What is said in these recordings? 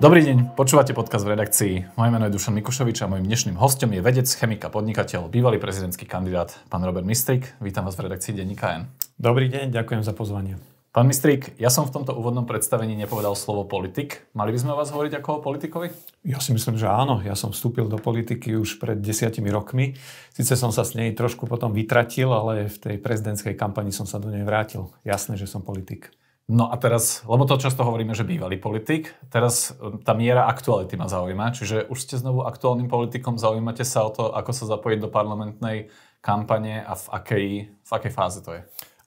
Dobrý deň, počúvate podcast v redakcii. Moje meno je Dušan Mikušovič a môjim dnešným hostom je vedec, chemik a podnikateľ, bývalý prezidentský kandidát, pán Robert Mistrik. Vítam vás v redakcii Denníka N. Dobrý deň, ďakujem za pozvanie. Pán Mistrik, ja som v tomto úvodnom predstavení nepovedal slovo politik. Mali by sme o vás hovoriť ako o politikovi? Ja si myslím, že áno. Ja som vstúpil do politiky už pred desiatimi rokmi. Sice som sa s nej trošku potom vytratil, ale v tej prezidentskej kampani som sa do nej vrátil. Jasné, že som politik. No a teraz, lebo to často hovoríme, že bývalý politik, teraz um, tá miera aktuality ma zaujíma, čiže už ste znovu aktuálnym politikom, zaujímate sa o to, ako sa zapojiť do parlamentnej kampane a v akej, v akej fáze to je?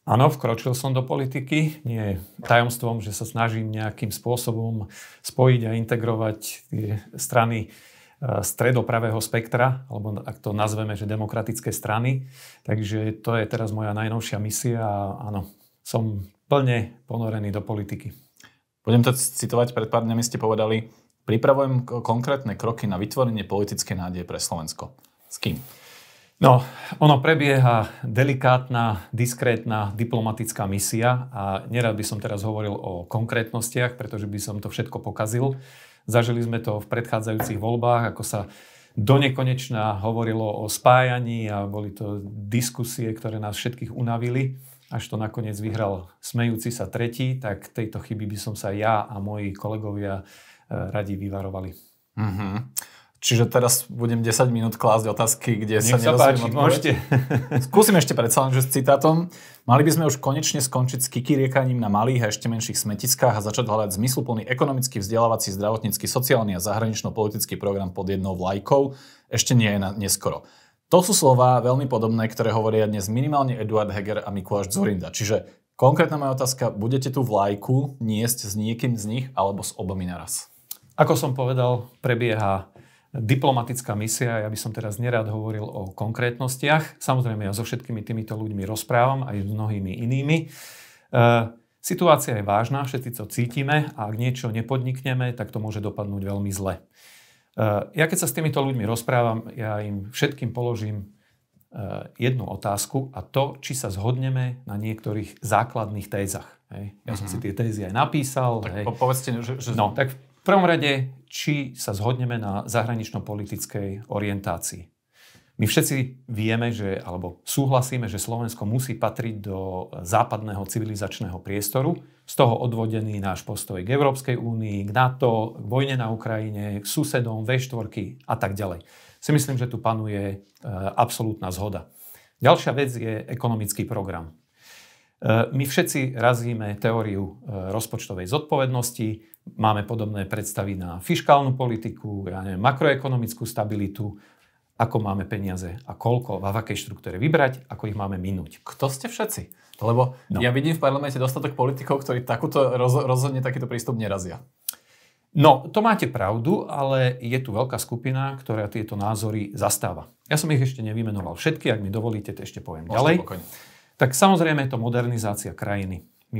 Áno, vkročil som do politiky. Nie je tajomstvom, že sa snažím nejakým spôsobom spojiť a integrovať tie strany e, stredopravého spektra, alebo ak to nazveme, že demokratické strany. Takže to je teraz moja najnovšia misia a áno, som plne ponorený do politiky. Budem to citovať, pred pár dňami ste povedali, pripravujem konkrétne kroky na vytvorenie politickej nádeje pre Slovensko. S kým? No, ono prebieha delikátna, diskrétna diplomatická misia a nerad by som teraz hovoril o konkrétnostiach, pretože by som to všetko pokazil. Zažili sme to v predchádzajúcich voľbách, ako sa do nekonečna hovorilo o spájaní a boli to diskusie, ktoré nás všetkých unavili až to nakoniec vyhral smejúci sa tretí, tak tejto chyby by som sa ja a moji kolegovia e, radi vyvarovali. Mm-hmm. Čiže teraz budem 10 minút klásť otázky, kde Nech sa, sa páči, Skúsim ešte predsa len, že s citátom. Mali by sme už konečne skončiť s kikiriekaním na malých a ešte menších smetiskách a začať hľadať zmysluplný ekonomický, vzdelávací, zdravotnícky, sociálny a zahranično-politický program pod jednou vlajkou. Ešte nie je na, neskoro. To sú slova veľmi podobné, ktoré hovoria dnes minimálne Eduard Heger a Mikuláš Zorinda. Čiže konkrétna moja otázka, budete tú vlajku niesť s niekým z nich alebo s obami naraz? Ako som povedal, prebieha diplomatická misia, ja by som teraz nerád hovoril o konkrétnostiach. Samozrejme, ja so všetkými týmito ľuďmi rozprávam, aj s mnohými inými. E, situácia je vážna, všetci to cítime a ak niečo nepodnikneme, tak to môže dopadnúť veľmi zle. Eh, ja keď sa s týmito ľuďmi rozprávam, ja im všetkým položím eh, jednu otázku a to, či sa zhodneme na niektorých základných tézach. Hej. Ja mm-hmm. som si mhm. tie tézy aj napísal. Tak hej. povedzte, že, že... No, tak v prvom rade, či sa zhodneme na zahranično-politickej orientácii. My všetci vieme, že, alebo súhlasíme, že Slovensko musí patriť do eh, západného civilizačného priestoru z toho odvodený náš postoj k Európskej únii, k NATO, k vojne na Ukrajine, k susedom, V4 a tak ďalej. Si myslím, že tu panuje e, absolútna zhoda. Ďalšia vec je ekonomický program. E, my všetci razíme teóriu e, rozpočtovej zodpovednosti, máme podobné predstavy na fiskálnu politiku, ja neviem, makroekonomickú stabilitu, ako máme peniaze a koľko v akej štruktúre vybrať, ako ich máme minúť. Kto ste všetci? Lebo no. ja vidím v parlamente dostatok politikov, ktorí takúto, roz, rozhodne takýto prístup nerazia. No, to máte pravdu, ale je tu veľká skupina, ktorá tieto názory zastáva. Ja som ich ešte nevymenoval všetky, ak mi dovolíte, to ešte poviem Môžete ďalej. Pokojne. Tak samozrejme je to modernizácia krajiny. My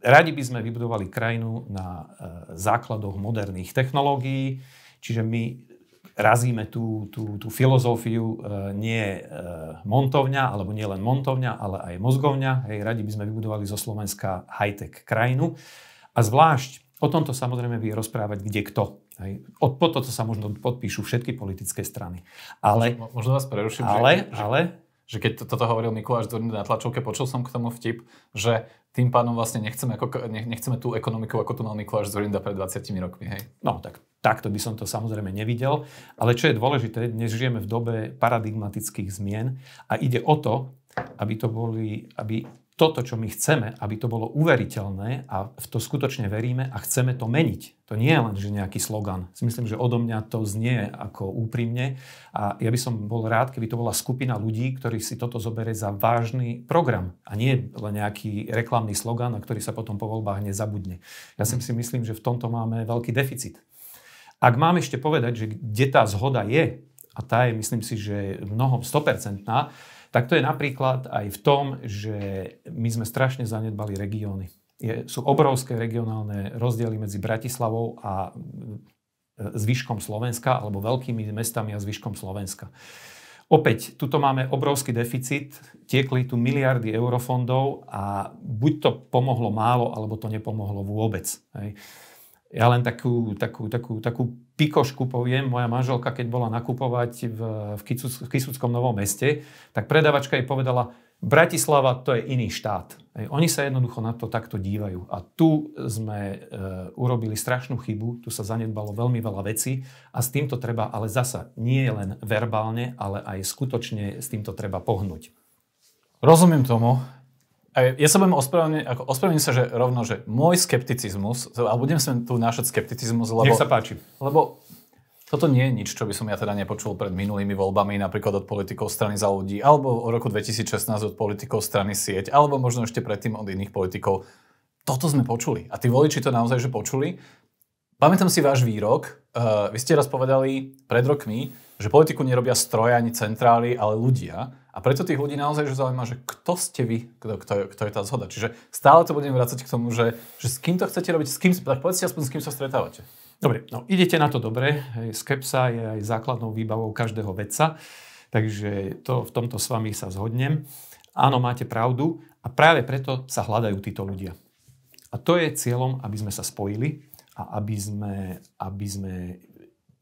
radi by sme vybudovali krajinu na e, základoch moderných technológií, čiže my razíme tú, tú, tú filozofiu e, nie e, montovňa, alebo nie len montovňa, ale aj mozgovňa. Hej, radi by sme vybudovali zo Slovenska high-tech krajinu. A zvlášť o tomto samozrejme vie rozprávať kde kto. Hej. Od, po toto sa možno podpíšu všetky politické strany. Ale, možno vás preruším. Ale, že, ale, že, že keď toto hovoril Mikuláš Zorný na tlačovke, počul som k tomu vtip, že tým pádom vlastne nechceme, ako, nechceme tú ekonomiku, ako tu mal Mikuláš Zorinda pred 20 rokmi, hej? No, tak takto by som to samozrejme nevidel, ale čo je dôležité, dnes žijeme v dobe paradigmatických zmien a ide o to, aby to boli, aby toto, čo my chceme, aby to bolo uveriteľné a v to skutočne veríme a chceme to meniť. To nie je len že nejaký slogan. Si myslím, že odo mňa to znie ako úprimne a ja by som bol rád, keby to bola skupina ľudí, ktorí si toto zoberie za vážny program a nie len nejaký reklamný slogan, na ktorý sa potom po voľbách nezabudne. Ja si myslím, že v tomto máme veľký deficit. Ak mám ešte povedať, že kde tá zhoda je, a tá je, myslím si, že mnohom 100%, tak to je napríklad aj v tom, že my sme strašne zanedbali regióny. Je, sú obrovské regionálne rozdiely medzi Bratislavou a e, zvyškom Slovenska alebo veľkými mestami a zvyškom Slovenska. Opäť, tuto máme obrovský deficit, tiekli tu miliardy eurofondov a buď to pomohlo málo, alebo to nepomohlo vôbec. Hej. Ja len takú, takú, takú, takú pikošku poviem, moja manželka, keď bola nakupovať v, v, Kisuc, v Kisuckom Novom meste, tak predavačka jej povedala, Bratislava to je iný štát. Ej, oni sa jednoducho na to takto dívajú. A tu sme e, urobili strašnú chybu, tu sa zanedbalo veľmi veľa vecí a s týmto treba, ale zasa nie len verbálne, ale aj skutočne s týmto treba pohnúť. Rozumiem tomu. A ja sa budem ospravedlniť, ako ospravedlniť sa, že rovno, že môj skepticizmus, a budem sa tu nášať skepticizmus, lebo... Nech sa páči. Lebo toto nie je nič, čo by som ja teda nepočul pred minulými voľbami, napríklad od politikov strany za ľudí, alebo o roku 2016 od politikov strany sieť, alebo možno ešte predtým od iných politikov. Toto sme počuli. A tí voliči to naozaj, že počuli. Pamätám si váš výrok. Uh, vy ste raz povedali pred rokmi, že politiku nerobia stroje ani centrály, ale ľudia. A preto tých ľudí naozaj že zaujíma, že kto ste vy, kto, kto, je, kto je tá zhoda. Čiže stále to budem vrácať k tomu, že, že s kým to chcete robiť, s kým, tak povedzte aspoň s kým sa stretávate. Dobre, no idete na to dobre. Skepsa je aj základnou výbavou každého vedca, takže to, v tomto s vami sa zhodnem. Áno, máte pravdu a práve preto sa hľadajú títo ľudia. A to je cieľom, aby sme sa spojili a aby sme, aby sme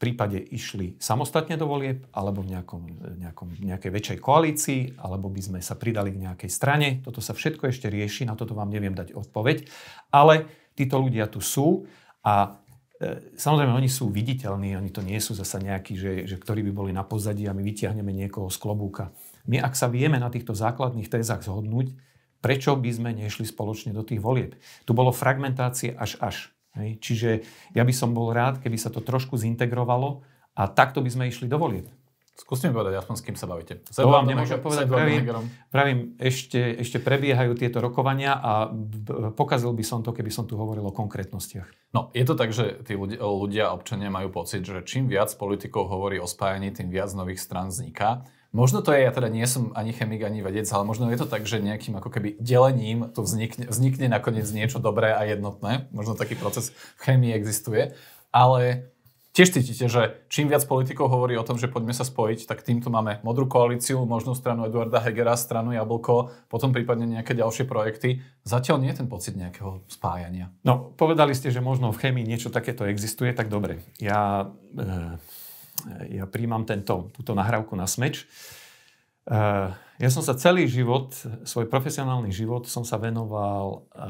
prípade išli samostatne do volieb, alebo v nejakom, nejakom, nejakej väčšej koalícii, alebo by sme sa pridali k nejakej strane. Toto sa všetko ešte rieši, na toto vám neviem dať odpoveď. Ale títo ľudia tu sú a e, Samozrejme, oni sú viditeľní, oni to nie sú zasa nejakí, že, že ktorí by boli na pozadí a my vytiahneme niekoho z klobúka. My, ak sa vieme na týchto základných tézach zhodnúť, prečo by sme nešli spoločne do tých volieb? Tu bolo fragmentácie až až. Hej. Čiže ja by som bol rád, keby sa to trošku zintegrovalo a takto by sme išli do volieb. Skúste mi povedať aspoň, s kým sa bavíte. S to vám nemôžem povedať, pravím, pravím ešte, ešte prebiehajú tieto rokovania a pokazil by som to, keby som tu hovoril o konkrétnostiach. No, je to tak, že tí ľudia, ľudia občania majú pocit, že čím viac politikov hovorí o spájaní, tým viac nových strán vzniká. Možno to je, ja teda nie som ani chemik, ani vedec, ale možno je to tak, že nejakým ako keby delením to vznikne, vznikne nakoniec niečo dobré a jednotné. Možno taký proces v chemii existuje. Ale tiež cítite, že čím viac politikov hovorí o tom, že poďme sa spojiť, tak týmto máme modrú koalíciu, možnú stranu Eduarda Hegera, stranu Jablko, potom prípadne nejaké ďalšie projekty. Zatiaľ nie je ten pocit nejakého spájania. No, povedali ste, že možno v chémii niečo takéto existuje, tak dobre. Ja... E- ja príjmam tento, túto nahrávku na smeč. Eh, ja som sa celý život, svoj profesionálny život som sa venoval eh,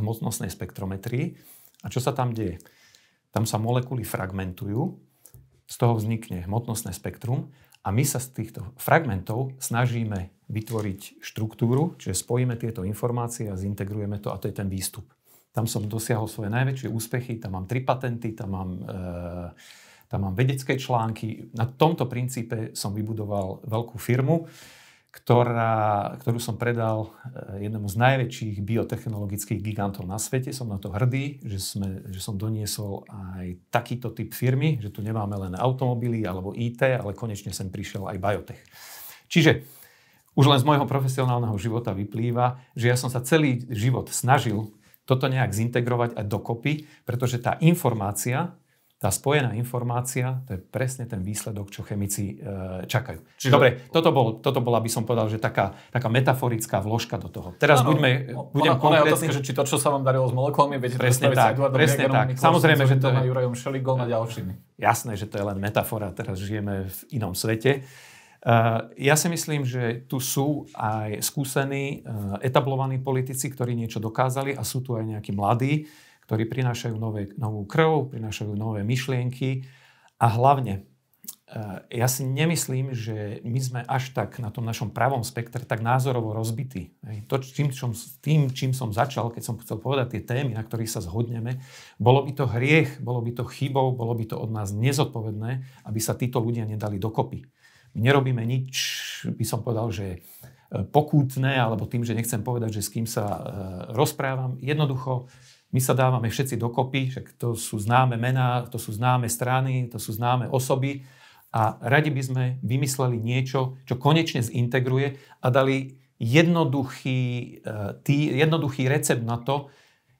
hmotnostnej spektrometrii. A čo sa tam deje? Tam sa molekuly fragmentujú, z toho vznikne hmotnostné spektrum a my sa z týchto fragmentov snažíme vytvoriť štruktúru, čiže spojíme tieto informácie a zintegrujeme to a to je ten výstup. Tam som dosiahol svoje najväčšie úspechy, tam mám tri patenty, tam mám... E, tam mám vedecké články. Na tomto princípe som vybudoval veľkú firmu, ktorá, ktorú som predal eh, jednému z najväčších biotechnologických gigantov na svete. Som na to hrdý, že, sme, že som doniesol aj takýto typ firmy, že tu nemáme len automobily alebo IT, ale konečne sem prišiel aj biotech. Čiže už len z môjho profesionálneho života vyplýva, že ja som sa celý život snažil toto nejak zintegrovať a dokopy, pretože tá informácia, tá spojená informácia, to je presne ten výsledok, čo chemici e, čakajú. Čiže... Dobre, toto, bol, toto bola, by som povedal, že taká, taká metaforická vložka do toho. Teraz no, buďme, budem ona, Ona je otázka, že či to, čo sa vám darilo s molekulami, viete presne tak, sa presne Jagerom, tak. Nikolom, Samozrejme, že to je... Jurajom Šeligom a ďalšími. Jasné, že to je len metafora, teraz žijeme v inom svete. E, ja si myslím, že tu sú aj skúsení, e, etablovaní politici, ktorí niečo dokázali a sú tu aj nejakí mladí, ktorí prinášajú nové, novú krv, prinášajú nové myšlienky a hlavne eh, ja si nemyslím, že my sme až tak na tom našom pravom spektre tak názorovo rozbití. To, čím, čom, tým, čím som začal, keď som chcel povedať tie témy, na ktorých sa zhodneme, bolo by to hriech, bolo by to chybou, bolo by to od nás nezodpovedné, aby sa títo ľudia nedali dokopy. My nerobíme nič, by som povedal, že eh, pokútne, alebo tým, že nechcem povedať, že s kým sa eh, rozprávam. Jednoducho, my sa dávame všetci dokopy, že to sú známe mená, to sú známe strany, to sú známe osoby a radi by sme vymysleli niečo, čo konečne zintegruje a dali jednoduchý, eh, tý, jednoduchý recept na to,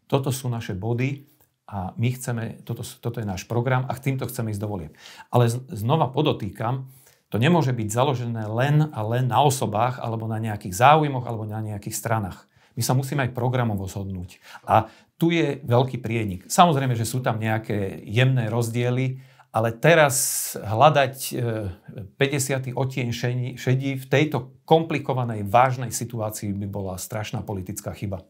toto sú naše body a my chceme, toto, toto je náš program a týmto chceme ísť do volieb. Ale znova podotýkam, to nemôže byť založené len a len na osobách alebo na nejakých záujmoch alebo na nejakých stranách. My sa musíme aj programovo zhodnúť. A tu je veľký prienik. Samozrejme, že sú tam nejaké jemné rozdiely, ale teraz hľadať 50. E, odtieň šedí v tejto komplikovanej, vážnej situácii by bola strašná politická chyba.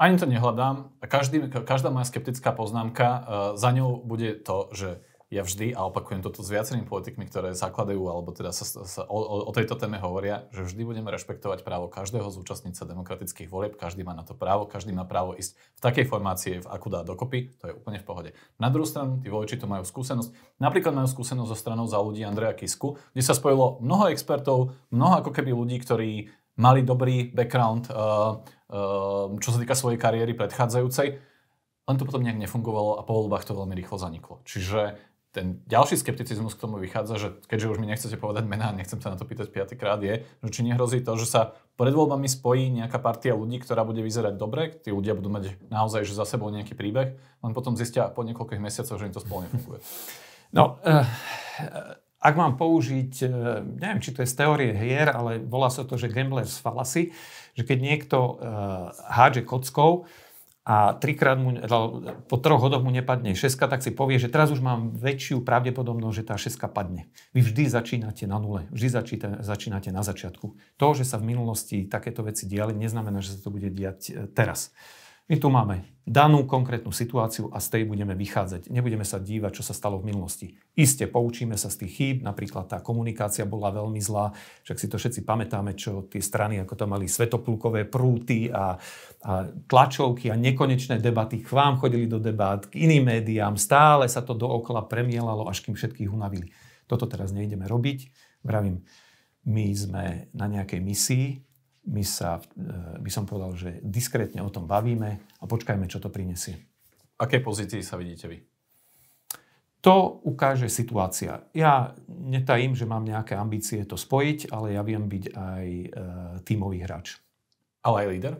Ani to nehľadám. Každý, každá moja skeptická poznámka, e, za ňou bude to, že ja vždy, a opakujem toto s viacerými politikmi, ktoré zakladajú, alebo teda sa, sa o, o tejto téme hovoria, že vždy budeme rešpektovať právo každého zúčastníca demokratických volieb, každý má na to právo, každý má právo ísť v takej formácii, v akú dá dokopy, to je úplne v pohode. Na druhú stranu, tí voliči to majú skúsenosť, napríklad majú skúsenosť so stranou za ľudí Andreja Kisku, kde sa spojilo mnoho expertov, mnoho ako keby ľudí, ktorí mali dobrý background, uh, uh, čo sa týka svojej kariéry predchádzajúcej, len to potom nejak nefungovalo a po voľbách to veľmi rýchlo zaniklo. Čiže ten ďalší skepticizmus k tomu vychádza, že keďže už mi nechcete povedať mená, nechcem sa na to pýtať piatýkrát, je, že či nehrozí to, že sa pred voľbami spojí nejaká partia ľudí, ktorá bude vyzerať dobre, tí ľudia budú mať naozaj že za sebou nejaký príbeh, len potom zistia po niekoľkých mesiacoch, že im to spolu nefunguje. No, uh, ak mám použiť, uh, neviem, či to je z teórie hier, ale volá sa to, že z falasy, že keď niekto uh, hádže kockou, a trikrát mu, po troch hodoch mu nepadne šeska, tak si povie, že teraz už mám väčšiu pravdepodobnosť, že tá šeska padne. Vy vždy začínate na nule, vždy začíta, začínate na začiatku. To, že sa v minulosti takéto veci diali, neznamená, že sa to bude diať e, teraz. My tu máme danú konkrétnu situáciu a z tej budeme vychádzať. Nebudeme sa dívať, čo sa stalo v minulosti. Iste poučíme sa z tých chýb, napríklad tá komunikácia bola veľmi zlá, však si to všetci pamätáme, čo tie strany, ako tam mali svetoplúkové prúty a, a tlačovky a nekonečné debaty, k vám chodili do debát, k iným médiám, stále sa to dookola premielalo, až kým všetkých unavili. Toto teraz nejdeme robiť. Vravím, my sme na nejakej misii, my sa, eh, by som povedal, že diskrétne o tom bavíme a počkajme, čo to prinesie. Aké pozícii sa vidíte vy? To ukáže situácia. Ja netajím, že mám nejaké ambície to spojiť, ale ja viem byť aj e, tímový hráč. Ale aj líder?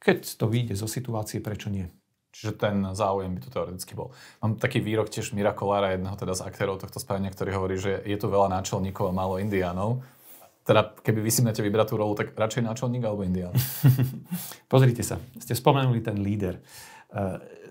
Keď to vyjde zo situácie, prečo nie? Čiže ten záujem by tu teoreticky bol. Mám taký výrok tiež Mira Kolára, jedného teda z aktérov tohto správania, ktorý hovorí, že je tu veľa náčelníkov a málo indiánov teda keby vy si máte vybrať tú rolu, tak radšej náčelník alebo indián? Pozrite sa, ste spomenuli ten líder. Eh,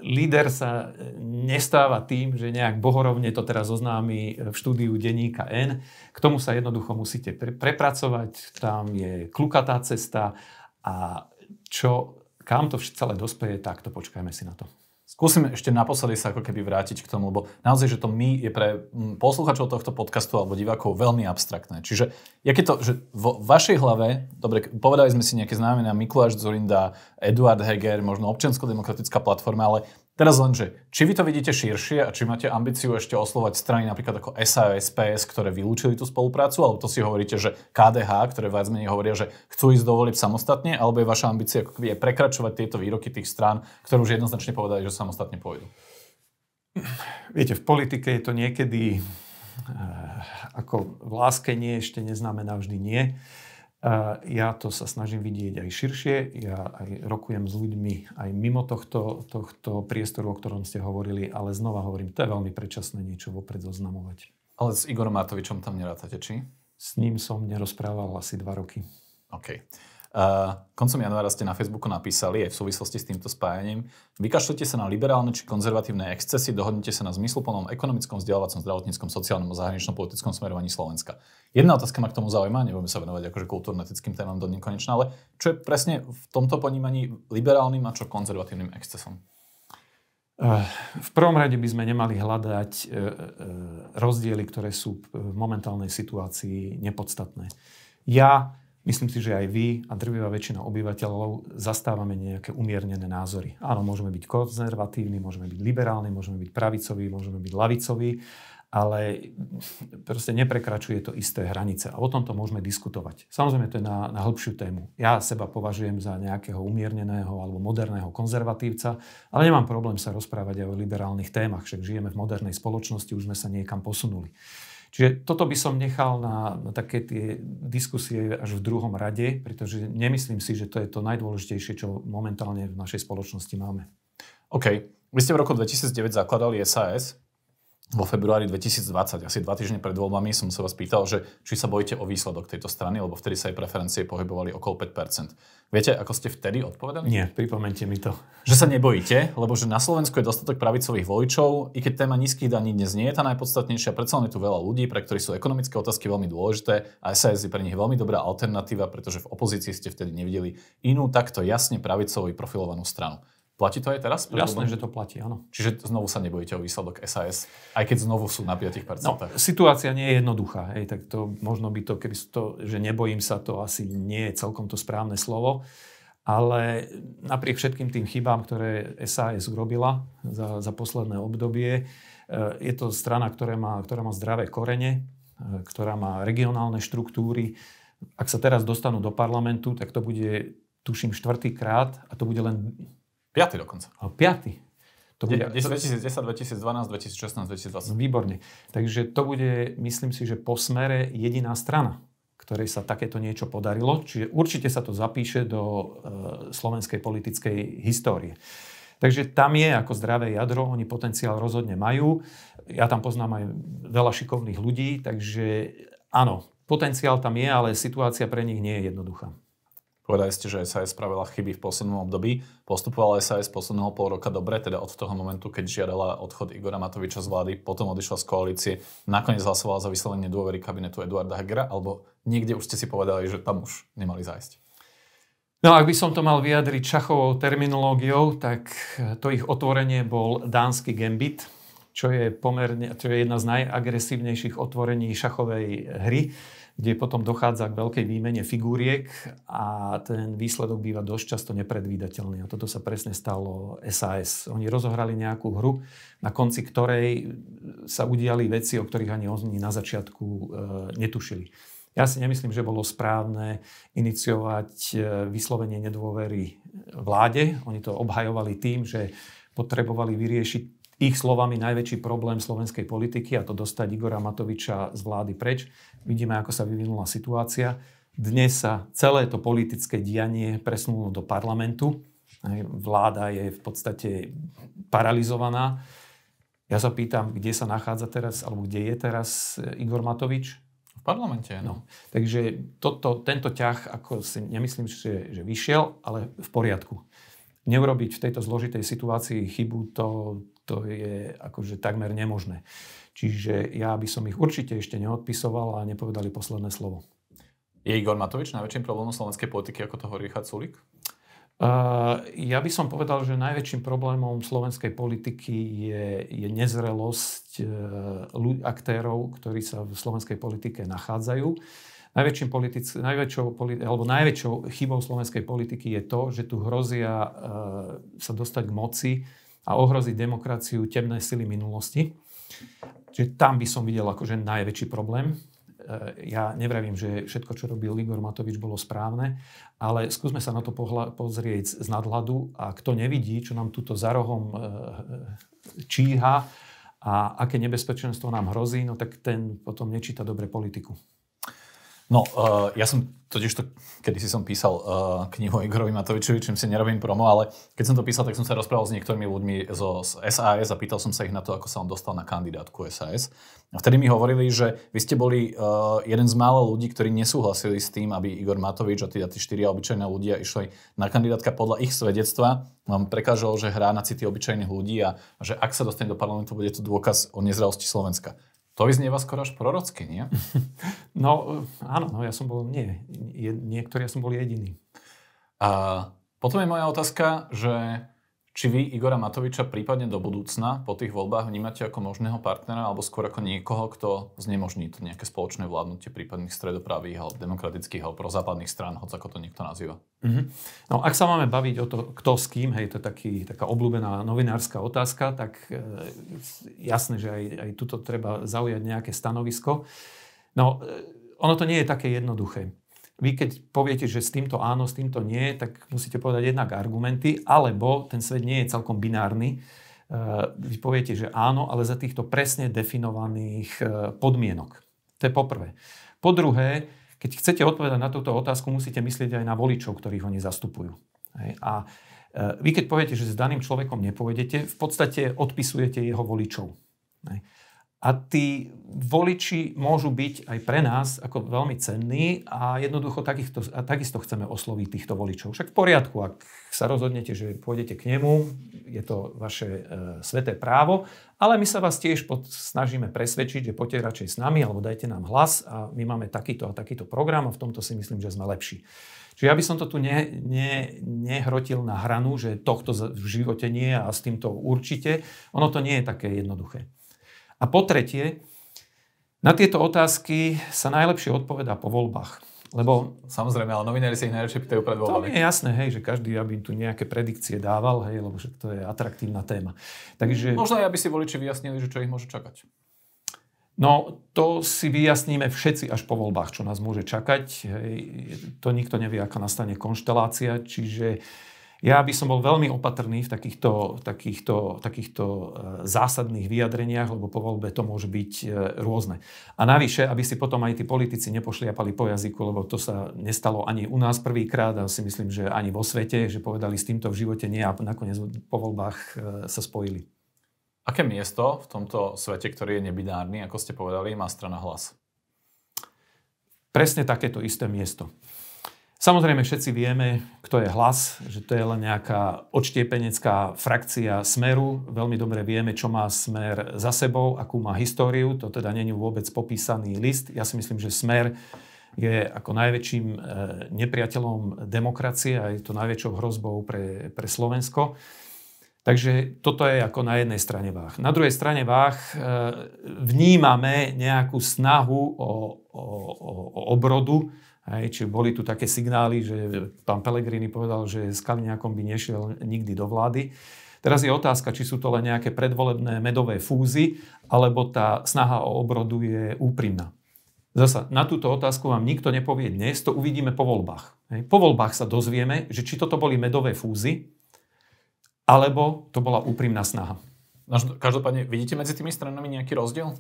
líder sa eh, nestáva tým, že nejak bohorovne to teraz oznámi eh, v štúdiu denníka N. K tomu sa jednoducho musíte pre- prepracovať, tam je klukatá cesta a čo, kam to celé dospeje, tak to počkajme si na to. Skúsim ešte naposledy sa ako keby vrátiť k tomu, lebo naozaj, že to my je pre mm, posluchačov tohto podcastu alebo divákov veľmi abstraktné. Čiže jak je to, že vo vašej hlave, dobre, povedali sme si nejaké znamená Mikuláš Zurinda, Eduard Heger, možno občiansko-demokratická platforma, ale Teraz lenže, či vy to vidíte širšie a či máte ambíciu ešte oslovať strany napríklad ako SAS, PS, ktoré vylúčili tú spoluprácu, alebo to si hovoríte, že KDH, ktoré viac menej hovoria, že chcú ísť do volieb samostatne, alebo je vaša ambícia ako je prekračovať tieto výroky tých strán, ktoré už jednoznačne povedali, že samostatne pôjdu? Viete, v politike je to niekedy eh, ako v láske nie ešte neznamená vždy nie. Ja to sa snažím vidieť aj širšie. Ja aj rokujem s ľuďmi aj mimo tohto, tohto priestoru, o ktorom ste hovorili, ale znova hovorím, to je veľmi predčasné niečo vopred zoznamovať. Ale s Igorom Matovičom tam nerátate, či? S ním som nerozprával asi dva roky. OK. Eh, koncom januára ste na Facebooku napísali aj v súvislosti s týmto spájaním. Vykašľujte sa na liberálne či konzervatívne excesy, dohodnite sa na zmysluplnom ekonomickom, vzdelávacom, zdravotníckom, sociálnom a zahraničnom politickom smerovaní Slovenska. Jedna otázka ma k tomu zaujíma, nebudeme sa venovať akože kultúrno-etickým témam do nekonečna, ale čo je presne v tomto ponímaní liberálnym a čo konzervatívnym excesom? Eh, v prvom rade by sme nemali hľadať eh, rozdiely, ktoré sú v momentálnej situácii nepodstatné. Ja Myslím si, že aj vy a drvivá väčšina obyvateľov zastávame nejaké umiernené názory. Áno, môžeme byť konzervatívni, môžeme byť liberálni, môžeme byť pravicoví, môžeme byť lavicoví, ale proste neprekračuje to isté hranice. A o tomto môžeme diskutovať. Samozrejme, to je na, na hĺbšiu tému. Ja seba považujem za nejakého umierneného alebo moderného konzervatívca, ale nemám problém sa rozprávať aj o liberálnych témach, však žijeme v modernej spoločnosti, už sme sa niekam posunuli. Čiže toto by som nechal na, na také tie diskusie až v druhom rade, pretože nemyslím si, že to je to najdôležitejšie, čo momentálne v našej spoločnosti máme. OK. Vy ste v roku 2009 zakladali SAS vo februári 2020, asi dva týždne pred voľbami, som sa vás pýtal, že či sa bojíte o výsledok tejto strany, lebo vtedy sa jej preferencie pohybovali okolo 5%. Viete, ako ste vtedy odpovedali? Nie, pripomente mi to. Že sa nebojíte, lebo že na Slovensku je dostatok pravicových voličov, i keď téma nízkych daní dnes nie je tá najpodstatnejšia, predsa len je tu veľa ľudí, pre ktorých sú ekonomické otázky veľmi dôležité a SAS je pre nich veľmi dobrá alternatíva, pretože v opozícii ste vtedy nevideli inú takto jasne pravicovú profilovanú stranu. Platí to aj teraz? Pre Jasné, že to platí, áno. Čiže znovu sa nebojíte o výsledok SAS, aj keď znovu sú na 5%. No, situácia nie je jednoduchá. Hej, tak to, možno by to, keby to, že nebojím sa, to asi nie je celkom to správne slovo. Ale napriek všetkým tým chybám, ktoré SAS urobila za, za posledné obdobie, e, je to strana, ktorá má, ktorá má zdravé korene, e, ktorá má regionálne štruktúry. Ak sa teraz dostanú do parlamentu, tak to bude, tuším, štvrtýkrát krát a to bude len Piatý dokonca. A piatý. To bude... 2010, 2012, 2016, 2020. Výborne. Takže to bude, myslím si, že po smere jediná strana, ktorej sa takéto niečo podarilo. Čiže určite sa to zapíše do e, slovenskej politickej histórie. Takže tam je ako zdravé jadro, oni potenciál rozhodne majú. Ja tam poznám aj veľa šikovných ľudí, takže áno, potenciál tam je, ale situácia pre nich nie je jednoduchá. Povedali ste, že SAS spravila chyby v poslednom období. Postupovala SAS posledného pol roka dobre, teda od toho momentu, keď žiadala odchod Igora Matoviča z vlády, potom odišla z koalície, nakoniec hlasovala za vyslovenie dôvery kabinetu Eduarda Hegera, alebo niekde už ste si povedali, že tam už nemali zájsť? No ak by som to mal vyjadriť šachovou terminológiou, tak to ich otvorenie bol dánsky gambit, čo je, pomerne, čo je jedna z najagresívnejších otvorení šachovej hry kde potom dochádza k veľkej výmene figúriek a ten výsledok býva dosť často nepredvídateľný. A toto sa presne stalo SAS. Oni rozohrali nejakú hru, na konci ktorej sa udiali veci, o ktorých ani oni na začiatku e, netušili. Ja si nemyslím, že bolo správne iniciovať e, vyslovenie nedôvery vláde. Oni to obhajovali tým, že potrebovali vyriešiť ich slovami najväčší problém slovenskej politiky a to dostať Igora Matoviča z vlády preč. Vidíme, ako sa vyvinula situácia. Dnes sa celé to politické dianie presunulo do parlamentu. Vláda je v podstate paralizovaná. Ja sa pýtam, kde sa nachádza teraz, alebo kde je teraz e, Igor Matovič? V parlamente. No. Takže toto, tento ťah, ako si nemyslím, že, že vyšiel, ale v poriadku neurobiť v tejto zložitej situácii chybu, to, to je akože takmer nemožné. Čiže ja by som ich určite ešte neodpisoval a nepovedali posledné slovo. Je Igor Matovič najväčším problémom slovenskej politiky, ako to hovorí Richard Sulik? Uh, ja by som povedal, že najväčším problémom slovenskej politiky je, je nezrelosť uh, aktérov, ktorí sa v slovenskej politike nachádzajú. Najväčším politic, najväčšou, politi- alebo najväčšou chybou slovenskej politiky je to, že tu hrozia uh, sa dostať k moci a ohroziť demokraciu temné sily minulosti. Čiže tam by som videl akože najväčší problém. E, ja nevravím, že všetko, čo robil Igor Matovič, bolo správne, ale skúsme sa na to pohľa- pozrieť z nadhľadu a kto nevidí, čo nám tuto za rohom e, e, číha a aké nebezpečenstvo nám hrozí, no tak ten potom nečíta dobre politiku. No, uh, ja som totiž to, kedy si som písal uh, knihu o Igorovi Matovičovi, čím si nerobím promo, ale keď som to písal, tak som sa rozprával s niektorými ľuďmi zo z SAS a pýtal som sa ich na to, ako sa on dostal na kandidátku SAS. A vtedy mi hovorili, že vy ste boli uh, jeden z mála ľudí, ktorí nesúhlasili s tým, aby Igor Matovič a tí, a tí štyria obyčajné ľudia išli na kandidátka podľa ich svedectva. Vám prekážalo, že hrá na city obyčajných ľudí a, a že ak sa dostane do parlamentu, bude to dôkaz o nezrelosti Slovenska. To vyznieva skoro až prorocky, nie? no, eh, áno, no, ja som bol, nie, je, niektorí ja som bol jediný. A potom je moja otázka, že či vy Igora Matoviča prípadne do budúcna po tých voľbách vnímate ako možného partnera alebo skôr ako niekoho, kto znemožní to nejaké spoločné vládnutie prípadných stredopravých alebo demokratických alebo prozápadných strán, hoď ako to niekto nazýva? Mm-hmm. No ak sa máme baviť o to, kto s kým, hej, to je taký, taká obľúbená novinárska otázka, tak e, jasné, že aj, aj tuto treba zaujať nejaké stanovisko. No e, ono to nie je také jednoduché vy keď poviete, že s týmto áno, s týmto nie, tak musíte povedať jednak argumenty, alebo ten svet nie je celkom binárny. Eh, vy poviete, že áno, ale za týchto presne definovaných eh, podmienok. To je poprvé. Po druhé, keď chcete odpovedať na túto otázku, musíte myslieť aj na voličov, ktorých oni nezastupujú. A eh, vy keď poviete, že s daným človekom nepovedete, v podstate odpisujete jeho voličov. A tí voliči môžu byť aj pre nás ako veľmi cenní a jednoducho takýchto, a takisto chceme osloviť týchto voličov. Však v poriadku, ak sa rozhodnete, že pôjdete k nemu, je to vaše e, sveté právo, ale my sa vás tiež pod, snažíme presvedčiť, že poďte radšej s nami alebo dajte nám hlas a my máme takýto a takýto program a v tomto si myslím, že sme lepší. Čiže ja by som to tu ne, ne, nehrotil na hranu, že tohto v živote nie a s týmto určite. Ono to nie je také jednoduché. A po tretie, na tieto otázky sa najlepšie odpoveda po voľbách. Lebo... Samozrejme, ale novinári sa ich najlepšie pýtajú pred voľbami. To je jasné, hej, že každý aby tu nejaké predikcie dával, hej, lebo že to je atraktívna téma. Takže... Možno aj, aby si voliči vyjasnili, že čo ich môže čakať. No, to si vyjasníme všetci až po voľbách, čo nás môže čakať. Hej, to nikto nevie, aká nastane konštelácia, čiže ja by som bol veľmi opatrný v takýchto, takýchto, takýchto e, zásadných vyjadreniach, lebo po voľbe to môže byť e, rôzne. A navyše, aby si potom aj tí politici nepošliapali po jazyku, lebo to sa nestalo ani u nás prvýkrát a si myslím, že ani vo svete, že povedali s týmto v živote nie a nakoniec po voľbách e, sa spojili. Aké miesto v tomto svete, ktorý je nebinárny, ako ste povedali, má strana hlas? Presne takéto isté miesto. Samozrejme, všetci vieme, kto je hlas, že to je len nejaká odštiepenecká frakcia Smeru. Veľmi dobre vieme, čo má Smer za sebou, akú má históriu. To teda není vôbec popísaný list. Ja si myslím, že Smer je ako najväčším e, nepriateľom demokracie a je to najväčšou hrozbou pre, pre Slovensko. Takže toto je ako na jednej strane váh. Na druhej strane váh e, vnímame nejakú snahu o, o, o obrodu, Hej, či boli tu také signály, že pán Pelegrini povedal, že s Kaliňákom by nešiel nikdy do vlády. Teraz je otázka, či sú to len nejaké predvolebné medové fúzy, alebo tá snaha o obrodu je úprimná. Zasa, na túto otázku vám nikto nepovie dnes, to uvidíme po voľbách. Hej. Po voľbách sa dozvieme, že či toto boli medové fúzy, alebo to bola úprimná snaha. Každopádne, vidíte medzi tými stranami nejaký rozdiel?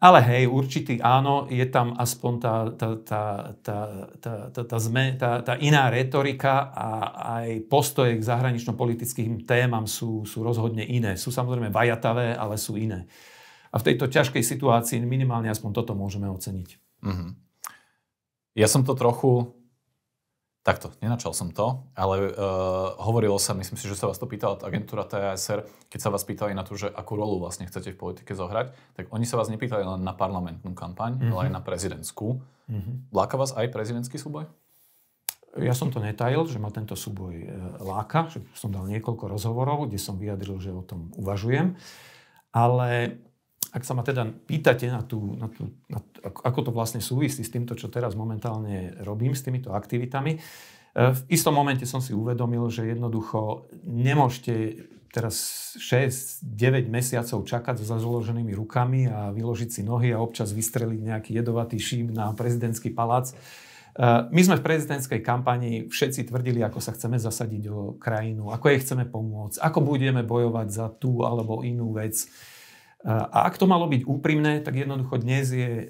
Ale hej, určitý áno, je tam aspoň tá, tá, tá, tá, tá, tá, tá, zme, tá, tá iná retorika a aj postoje k zahranično-politickým témam sú, sú rozhodne iné. Sú samozrejme vajatavé, ale sú iné. A v tejto ťažkej situácii minimálne aspoň toto môžeme oceniť. Mm-hmm. Ja som to trochu Takto, nenačal som to, ale uh, hovorilo sa, myslím si, že sa vás to pýtala agentúra TASR, keď sa vás pýtali na to, že akú rolu vlastne chcete v politike zohrať, tak oni sa vás nepýtali len na parlamentnú kampaň, mm-hmm. ale aj mhm. na prezidentskú. Mm-hmm. Láka vás aj prezidentský súboj? Ja som to netajil, že ma tento súboj e, láka, že som dal niekoľko rozhovorov, kde som vyjadril, že o tom uvažujem, ale ak sa ma teda pýtate na tú, na tú, na tú, ako to vlastne súvisí s týmto, čo teraz momentálne robím, s týmito aktivitami, e, v istom momente som si uvedomil, že jednoducho nemôžete teraz 6-9 mesiacov čakať so založenými rukami a vyložiť si nohy a občas vystreliť nejaký jedovatý šíp na prezidentský palác. E, my sme v prezidentskej kampani všetci tvrdili, ako sa chceme zasadiť o krajinu, ako jej chceme pomôcť, ako budeme bojovať za tú alebo inú vec. A ak to malo byť úprimné, tak jednoducho dnes je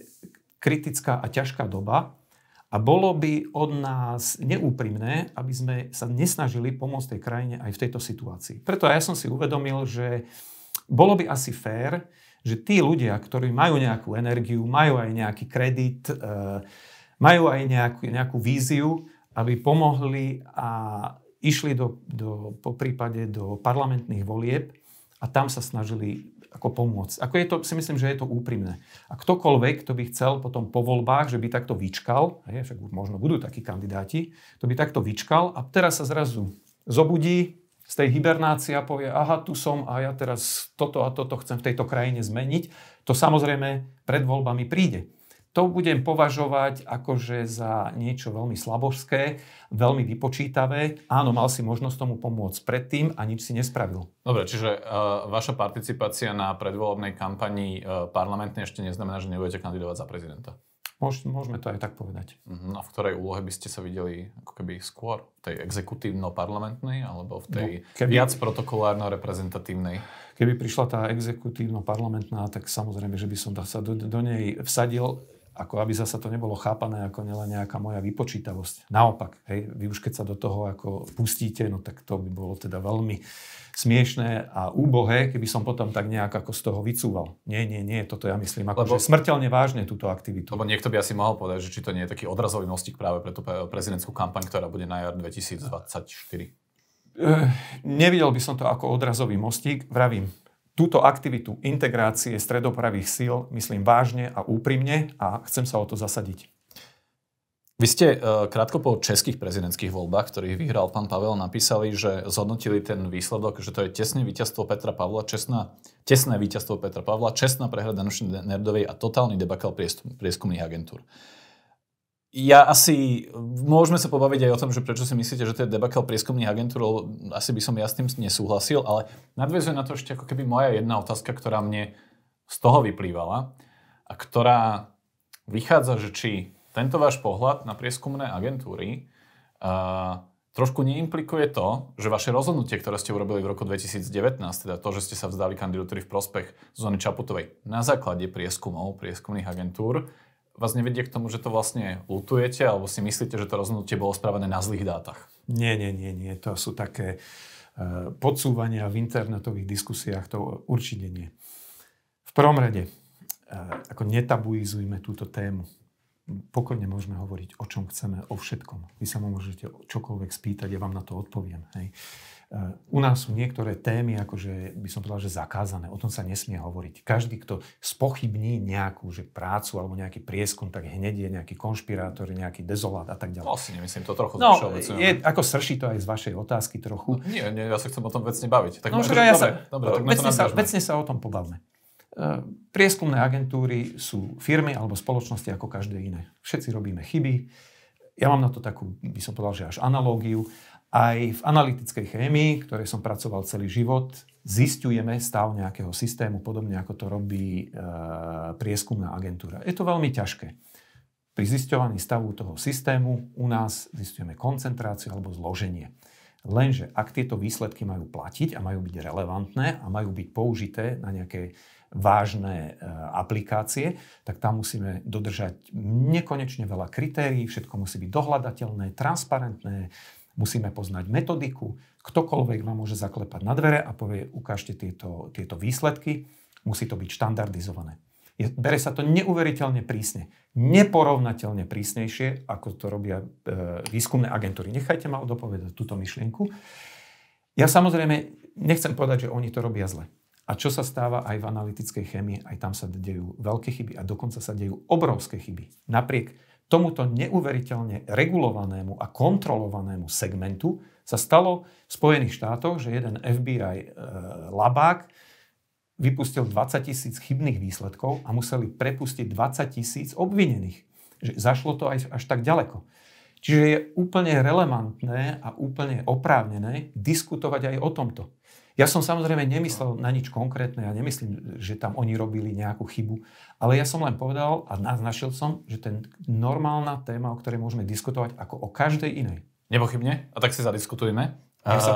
kritická a ťažká doba a bolo by od nás neúprimné, aby sme sa nesnažili pomôcť tej krajine aj v tejto situácii. Preto ja som si uvedomil, že bolo by asi fér, že tí ľudia, ktorí majú nejakú energiu, majú aj nejaký kredit, e, majú aj nejakú, nejakú víziu, aby pomohli a išli do, do, po prípade do parlamentných volieb a tam sa snažili ako pomôcť. Ako je to, si myslím, že je to úprimné. A ktokoľvek, kto by chcel potom po voľbách, že by takto vyčkal, hej, však možno budú takí kandidáti, to by takto vyčkal a teraz sa zrazu zobudí z tej hibernácie a povie, aha, tu som a ja teraz toto a toto chcem v tejto krajine zmeniť, to samozrejme pred voľbami príde to budem považovať akože za niečo veľmi slabožské, veľmi vypočítavé. Áno, mal si možnosť tomu pomôcť predtým a nič si nespravil. Dobre, čiže uh, vaša participácia na predvolebnej kampani uh, parlamentnej ešte neznamená, že nebudete kandidovať za prezidenta. Môž, môžeme to aj tak povedať. Uh-huh. A v ktorej úlohe by ste sa videli ako keby skôr? V tej exekutívno-parlamentnej alebo v tej no, keby, viac protokolárno-reprezentatívnej? Keby prišla tá exekutívno-parlamentná, tak samozrejme, že by som sa do, do nej vsadil ako aby zasa to nebolo chápané ako nielen nejaká moja vypočítavosť. Naopak, hej, vy už keď sa do toho ako pustíte, no tak to by bolo teda veľmi smiešné a úbohé, keby som potom tak nejak ako z toho vycúval. Nie, nie, nie, toto ja myslím ako, lebo, že smrteľne vážne túto aktivitu. Lebo niekto by asi mohol povedať, že či to nie je taký odrazový mostík práve pre tú prezidentskú kampaň, ktorá bude na jar 2024. Uh, eh, nevidel by som to ako odrazový mostík. Vravím, túto aktivitu integrácie stredopravých síl myslím vážne a úprimne a chcem sa o to zasadiť. Vy ste e, krátko po českých prezidentských voľbách, ktorých vyhral pán Pavel, napísali, že zhodnotili ten výsledok, že to je tesné víťazstvo Petra Pavla, čestná, tesné víťazstvo Petra Pavla, čestná prehra Danuši Nerdovej a totálny debakal prieskumných agentúr ja asi, môžeme sa pobaviť aj o tom, že prečo si myslíte, že to je debakel prieskumných agentúr, lebo asi by som ja s tým nesúhlasil, ale nadvezuje na to ešte ako keby moja jedna otázka, ktorá mne z toho vyplývala a ktorá vychádza, že či tento váš pohľad na prieskumné agentúry uh, trošku neimplikuje to, že vaše rozhodnutie, ktoré ste urobili v roku 2019, teda to, že ste sa vzdali kandidatúry v prospech Zóny Čaputovej na základe prieskumov, prieskumných agentúr, vás nevedie k tomu, že to vlastne lutujete alebo si myslíte, že to rozhodnutie bolo spravené na zlých dátach? Nie, nie, nie, nie. To sú také e, podsúvania v internetových diskusiách. To určite nie. V prvom rade, e, ako netabuizujme túto tému. Pokojne môžeme hovoriť o čom chceme, o všetkom. Vy sa môžete čokoľvek spýtať, ja vám na to odpoviem. Hej. U nás sú niektoré témy, akože by som povedal, že zakázané. O tom sa nesmie hovoriť. Každý, kto spochybní nejakú že prácu alebo nejaký prieskum, tak hneď je nejaký konšpirátor, nejaký dezolát a tak ďalej. Vlastne, no, myslím, to trochu no, je, ako srší to aj z vašej otázky trochu. No, nie, nie, ja sa chcem o tom vecne baviť. Tak no, môžem, ja sa, dobre, dobre, vecne, sa, vecne sa o tom pobavme. E, prieskumné agentúry sú firmy alebo spoločnosti ako každé iné. Všetci robíme chyby. Ja mám na to takú, by som povedal, že až analógiu. Aj v analytickej chémii, ktorej som pracoval celý život, zistujeme stav nejakého systému, podobne ako to robí e, prieskumná agentúra. Je to veľmi ťažké. Pri zisťovaní stavu toho systému u nás zistujeme koncentráciu alebo zloženie. Lenže ak tieto výsledky majú platiť a majú byť relevantné a majú byť použité na nejaké vážne e, aplikácie, tak tam musíme dodržať nekonečne veľa kritérií, všetko musí byť dohľadateľné, transparentné, musíme poznať metodiku, ktokoľvek vám môže zaklepať na dvere a povie, ukážte tieto, tieto výsledky, musí to byť štandardizované. Je, bere sa to neuveriteľne prísne, neporovnateľne prísnejšie, ako to robia e, výskumné agentúry. Nechajte ma odopovedať túto myšlienku. Ja samozrejme nechcem povedať, že oni to robia zle. A čo sa stáva aj v analytickej chémii, aj tam sa dejú veľké chyby a dokonca sa dejú obrovské chyby. Napriek tomuto neuveriteľne regulovanému a kontrolovanému segmentu sa stalo v Spojených štátoch, že jeden FBI e, labák vypustil 20 tisíc chybných výsledkov a museli prepustiť 20 tisíc obvinených. Že zašlo to aj až tak ďaleko. Čiže je úplne relevantné a úplne oprávnené diskutovať aj o tomto. Ja som samozrejme nemyslel na nič konkrétne, ja nemyslím, že tam oni robili nejakú chybu, ale ja som len povedal a naznačil som, že to je normálna téma, o ktorej môžeme diskutovať ako o každej inej. Nepochybne, a tak si zadiskutujeme. Nech sa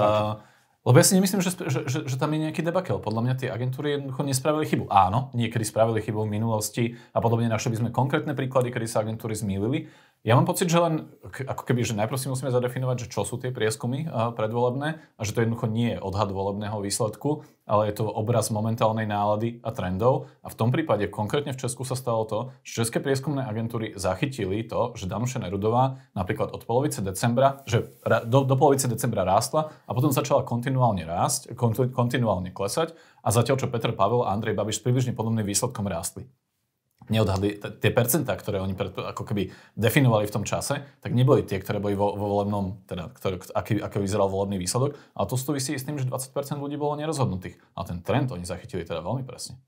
Lebo ja si nemyslím, že, že, že, že tam je nejaký debakel. Podľa mňa tie agentúry jednoducho nespravili chybu. Áno, niekedy spravili chybu v minulosti a podobne našli by sme konkrétne príklady, kedy sa agentúry zmýlili, ja mám pocit, že len ako keby, že najprv si musíme zadefinovať, že čo sú tie prieskumy eh, predvolebné a že to jednoducho nie je odhad volebného výsledku, ale je to obraz momentálnej nálady a trendov. A v tom prípade konkrétne v Česku sa stalo to, že české prieskumné agentúry zachytili to, že Damše Nerudová napríklad od polovice decembra, že do, do polovice decembra rástla a potom začala kontinuálne rásť, kontinuálne klesať a zatiaľ čo Petr Pavel a Andrej Babiš s približne podobným výsledkom rástli neodhady, tie percentá, ktoré oni pred, ako keby definovali v tom čase, tak neboli tie, ktoré boli vo, vo volebnom, teda ktoré, aký, aký vyzeral volebný výsledok. A to súvisí s tým, že 20% ľudí bolo nerozhodnutých. A ten trend oni zachytili teda veľmi presne.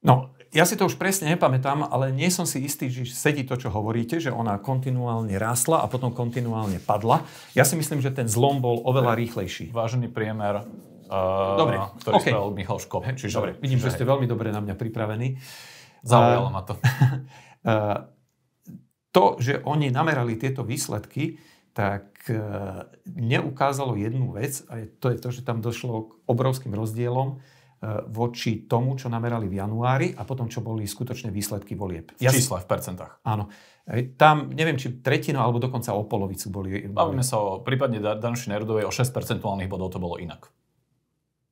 No, ja si to už presne nepamätám, ale nie som si istý, že sedí to, čo hovoríte, že ona kontinuálne rástla a potom kontinuálne padla. Ja si myslím, že ten zlom bol oveľa rýchlejší. Vážený priemer eh, Dobre, ktorý okay. spravil Michal Škop. Čiže, Dobre, vidím, čiže že ste hej. veľmi dobre na mňa pripravení. Zaujalo ma to. to, že oni namerali tieto výsledky, tak e, neukázalo jednu vec, a to je to, že tam došlo k obrovským rozdielom e, voči tomu, čo namerali v januári a potom, čo boli skutočné výsledky volieb. V ja... čísle, v percentách. Áno. Tam, neviem, či tretina alebo dokonca o polovicu boli. Bavíme sa o, prípadne Danuši Nerudovej, o 6 percentuálnych bodov to bolo inak.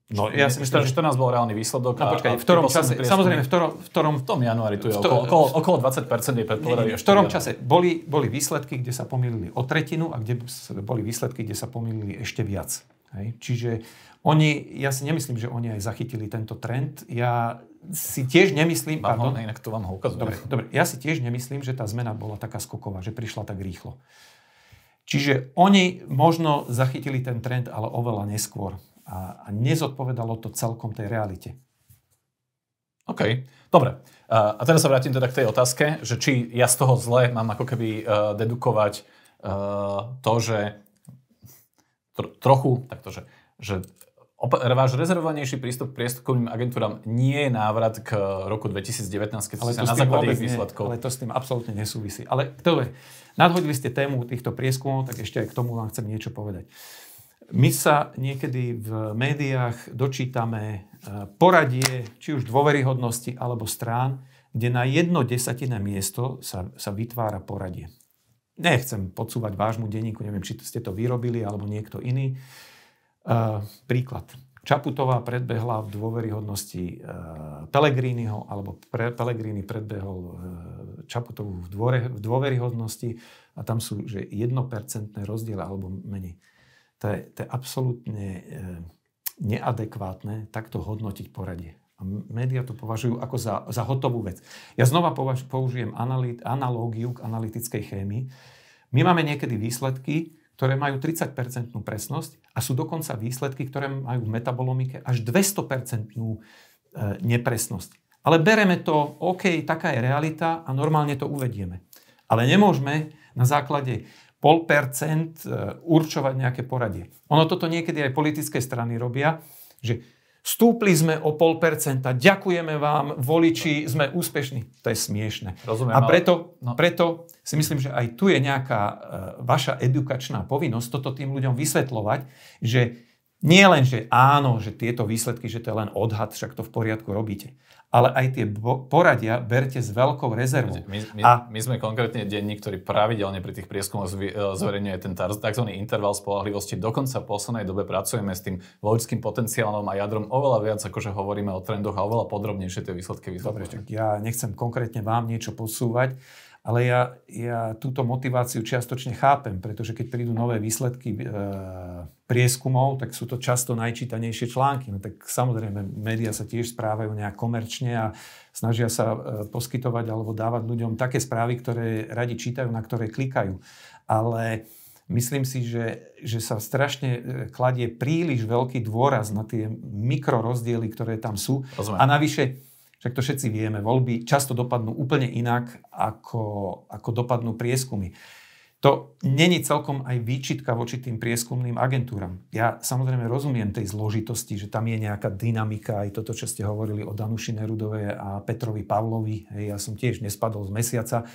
No, ja si myslím, že 14 bol reálny výsledok. No, počkaj, v ktorom čase, prieskumy... samozrejme, v, ktorom, v, ktorom, v tom januári tu je to, okolo, okolo, okolo 20% je predpovedaný. V ktorom čase boli, boli výsledky, kde sa pomýlili o tretinu a kde boli výsledky, kde sa pomýlili ešte viac. Hej? Čiže oni, ja si nemyslím, že oni aj zachytili tento trend. Ja si tiež nemyslím... Mám pardon, ho, inak to vám ho ukazujem. Dobre, dobre, ja si tiež nemyslím, že tá zmena bola taká skoková, že prišla tak rýchlo. Čiže oni možno zachytili ten trend, ale oveľa neskôr a, a nezodpovedalo to celkom tej realite. OK, dobre. A teraz sa vrátim teda k tej otázke, že či ja z toho zle mám ako keby e, dedukovať e, to, že trochu, takto, že, že váš rezervovanejší prístup k priestupkovým agentúram nie je návrat k roku 2019, keď ale ste sa na základe výsledkov. ale to s tým absolútne nesúvisí. Ale je, nadhodili ste tému týchto prieskumov, tak ešte aj k tomu vám chcem niečo povedať. Uh, my sa niekedy v médiách dočítame e, poradie, či už dôveryhodnosti alebo strán, kde na jedno desatinné miesto sa, sa vytvára poradie. Nechcem podsúvať vášmu denníku, neviem, či ste to vyrobili alebo niekto iný. E, príklad. Čaputová predbehla v dôveryhodnosti e, Pelegriniho, alebo pre, Pelegrini predbehol Čaputovú v, v dôveryhodnosti a tam sú že 1% rozdiely alebo menej. To je, to je absolútne eh, neadekvátne takto hodnotiť poradie. A médiá to považujú ako za, za hotovú vec. Ja znova považ, použijem analít, analógiu k analytickej chémii. My máme niekedy výsledky, ktoré majú 30 presnosť a sú dokonca výsledky, ktoré majú v metabolomike až 200 eh, nepresnosť. Ale bereme to, OK, taká je realita a normálne to uvedieme. Ale nemôžeme na základe pol percent e, určovať nejaké poradie. Ono toto niekedy aj politické strany robia, že Stúpli sme o pol percenta, ďakujeme vám, voliči, sme úspešní. To je smiešne. Rozumiem, a preto, no. preto si myslím, že aj tu je nejaká e, vaša edukačná povinnosť toto tým ľuďom vysvetľovať, že nie len, že áno, že tieto výsledky, že to je len odhad, však to v poriadku robíte ale aj tie poradia berte s veľkou rezervou. My, my, a... my sme konkrétne denník, ktorý pravidelne pri tých prieskumoch e, zverejňuje ten tzv. interval spolahlivosti. Dokonca v poslednej dobe pracujeme s tým voličským potenciálom a jadrom oveľa viac, akože hovoríme o trendoch a oveľa podrobnejšie tie výsledky vysvetľujeme. Dobre, tak ja nechcem konkrétne vám niečo posúvať. Ale ja, ja túto motiváciu čiastočne chápem, pretože keď prídu nové výsledky e, prieskumov, tak sú to často najčítanejšie články. No tak samozrejme, médiá sa tiež správajú nejak komerčne a snažia sa e, poskytovať alebo dávať ľuďom také správy, ktoré radi čítajú, na ktoré klikajú. Ale myslím si, že, že sa strašne e, kladie príliš veľký dôraz na tie mikrorozdiely, ktoré tam sú. Rozumiem. A navyše však to všetci vieme, voľby často dopadnú úplne inak, ako, ako dopadnú prieskumy. To není celkom aj výčitka voči tým prieskumným agentúram. Ja samozrejme rozumiem tej zložitosti, že tam je nejaká dynamika, aj toto, čo ste hovorili o Danuši Nerudovej a Petrovi Pavlovi, hej, ja som tiež nespadol z mesiaca.